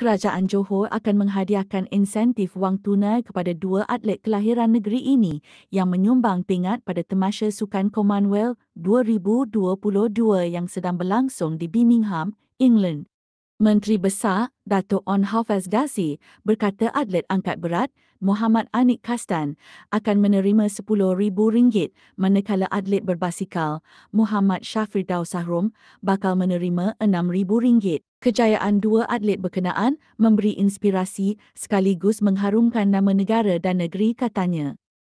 Kerajaan Johor akan menghadiahkan insentif wang tunai kepada dua atlet kelahiran negeri ini yang menyumbang pingat pada Temasya Sukan Commonwealth 2022 yang sedang berlangsung di Birmingham, England. Menteri Besar Datuk On Hafiz Dazi berkata atlet angkat berat Muhammad Anik Kastan akan menerima RM10,000 manakala atlet berbasikal Muhammad Syafir Dau Sahrum bakal menerima RM6,000. Kejayaan dua atlet berkenaan memberi inspirasi sekaligus mengharumkan nama negara dan negeri katanya.